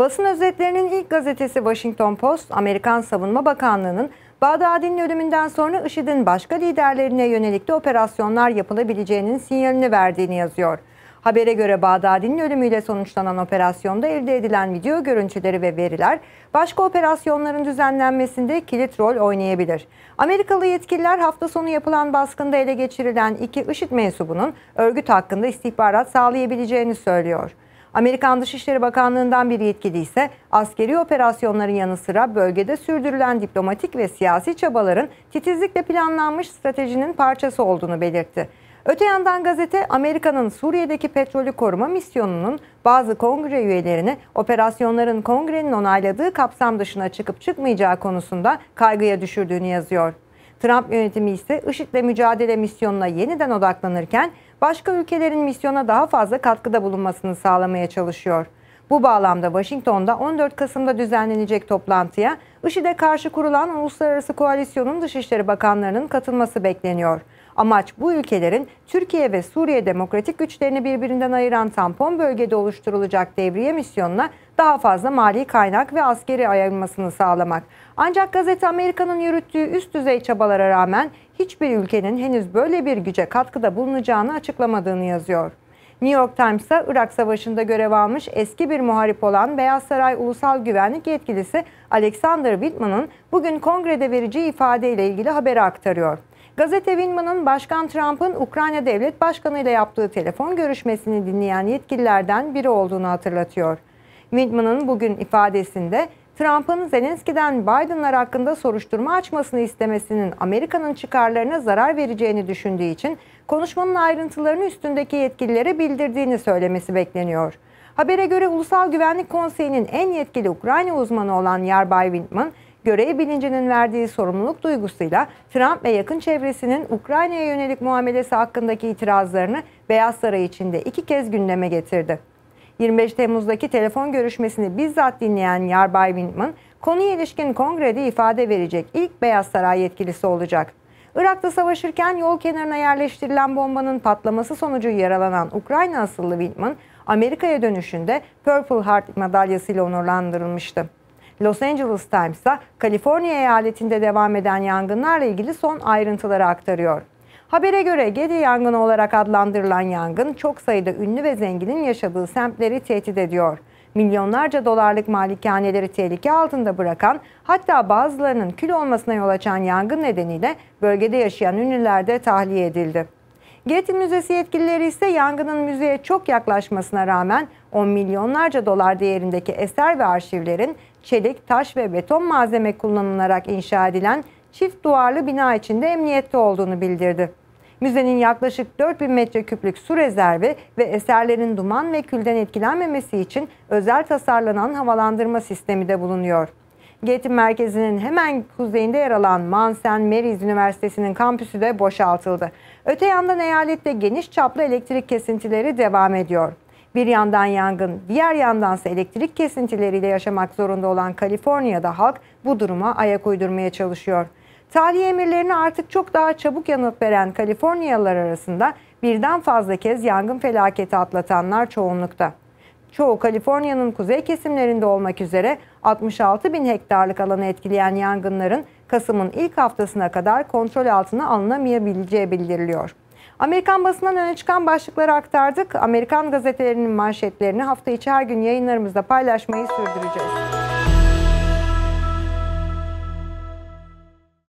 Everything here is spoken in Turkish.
Basın özetlerinin ilk gazetesi Washington Post, Amerikan Savunma Bakanlığı'nın Bağdadi'nin ölümünden sonra IŞİD'in başka liderlerine yönelik de operasyonlar yapılabileceğinin sinyalini verdiğini yazıyor. Habere göre Bağdadi'nin ölümüyle sonuçlanan operasyonda elde edilen video görüntüleri ve veriler başka operasyonların düzenlenmesinde kilit rol oynayabilir. Amerikalı yetkililer hafta sonu yapılan baskında ele geçirilen iki IŞİD mensubunun örgüt hakkında istihbarat sağlayabileceğini söylüyor. Amerikan Dışişleri Bakanlığı'ndan bir yetkili ise askeri operasyonların yanı sıra bölgede sürdürülen diplomatik ve siyasi çabaların titizlikle planlanmış stratejinin parçası olduğunu belirtti. Öte yandan gazete Amerika'nın Suriye'deki petrolü koruma misyonunun bazı kongre üyelerini operasyonların kongrenin onayladığı kapsam dışına çıkıp çıkmayacağı konusunda kaygıya düşürdüğünü yazıyor. Trump yönetimi ise IŞİD'le mücadele misyonuna yeniden odaklanırken başka ülkelerin misyona daha fazla katkıda bulunmasını sağlamaya çalışıyor. Bu bağlamda Washington'da 14 Kasım'da düzenlenecek toplantıya IŞİD'e karşı kurulan Uluslararası Koalisyon'un Dışişleri Bakanlarının katılması bekleniyor. Amaç bu ülkelerin Türkiye ve Suriye demokratik güçlerini birbirinden ayıran tampon bölgede oluşturulacak devriye misyonuna daha fazla mali kaynak ve askeri ayırmasını sağlamak. Ancak gazete Amerika'nın yürüttüğü üst düzey çabalara rağmen hiçbir ülkenin henüz böyle bir güce katkıda bulunacağını açıklamadığını yazıyor. New York Times'a Irak Savaşı'nda görev almış eski bir muharip olan Beyaz Saray Ulusal Güvenlik Yetkilisi Alexander Whitman'ın bugün kongrede vereceği ifadeyle ilgili haberi aktarıyor. Gazete Wilman'ın Başkan Trump'ın Ukrayna Devlet Başkanı ile yaptığı telefon görüşmesini dinleyen yetkililerden biri olduğunu hatırlatıyor. Whitman'ın bugün ifadesinde Trump'ın Zelenski'den Biden'lar hakkında soruşturma açmasını istemesinin Amerika'nın çıkarlarına zarar vereceğini düşündüğü için konuşmanın ayrıntılarını üstündeki yetkililere bildirdiğini söylemesi bekleniyor. Habere göre Ulusal Güvenlik Konseyi'nin en yetkili Ukrayna uzmanı olan Yarbay Whitman, görev bilincinin verdiği sorumluluk duygusuyla Trump ve yakın çevresinin Ukrayna'ya yönelik muamelesi hakkındaki itirazlarını Beyaz Saray içinde iki kez gündeme getirdi. 25 Temmuz'daki telefon görüşmesini bizzat dinleyen Yarbay Windman, konuya ilişkin kongrede ifade verecek ilk Beyaz Saray yetkilisi olacak. Irak'ta savaşırken yol kenarına yerleştirilen bombanın patlaması sonucu yaralanan Ukrayna asıllı Windman, Amerika'ya dönüşünde Purple Heart madalyasıyla onurlandırılmıştı. Los Angeles Times'a Kaliforniya eyaletinde devam eden yangınlarla ilgili son ayrıntıları aktarıyor. Habere göre Gedi yangını olarak adlandırılan yangın çok sayıda ünlü ve zenginin yaşadığı semtleri tehdit ediyor. Milyonlarca dolarlık malikaneleri tehlike altında bırakan hatta bazılarının kül olmasına yol açan yangın nedeniyle bölgede yaşayan ünlüler de tahliye edildi. Getty Müzesi yetkilileri ise yangının müzeye çok yaklaşmasına rağmen 10 milyonlarca dolar değerindeki eser ve arşivlerin çelik, taş ve beton malzeme kullanılarak inşa edilen çift duvarlı bina içinde emniyette olduğunu bildirdi. Müzenin yaklaşık 4000 metreküplük su rezervi ve eserlerin duman ve külden etkilenmemesi için özel tasarlanan havalandırma sistemi de bulunuyor. Getty merkezinin hemen kuzeyinde yer alan Mansen Mary's Üniversitesi'nin kampüsü de boşaltıldı. Öte yandan eyalette geniş çaplı elektrik kesintileri devam ediyor. Bir yandan yangın, diğer yandan ise elektrik kesintileriyle yaşamak zorunda olan Kaliforniya'da halk bu duruma ayak uydurmaya çalışıyor. Tahliye emirlerine artık çok daha çabuk yanıt veren Kaliforniyalılar arasında birden fazla kez yangın felaketi atlatanlar çoğunlukta. Çoğu Kaliforniya'nın kuzey kesimlerinde olmak üzere 66 bin hektarlık alanı etkileyen yangınların Kasım'ın ilk haftasına kadar kontrol altına alınamayabileceği bildiriliyor. Amerikan basından öne çıkan başlıkları aktardık. Amerikan gazetelerinin manşetlerini hafta içi her gün yayınlarımızda paylaşmayı sürdüreceğiz.